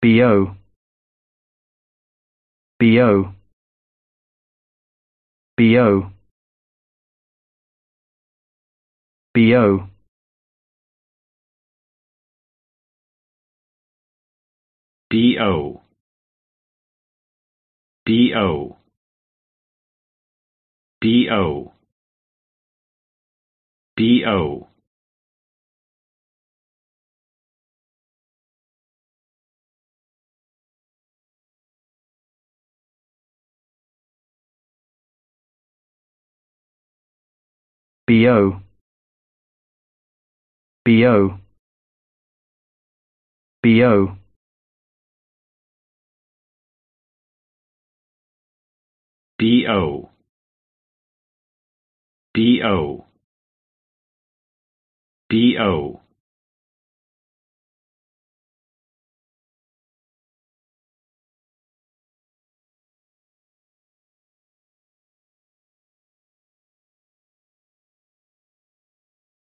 bo bo bo bo do do do do bo bo bo bo bo bo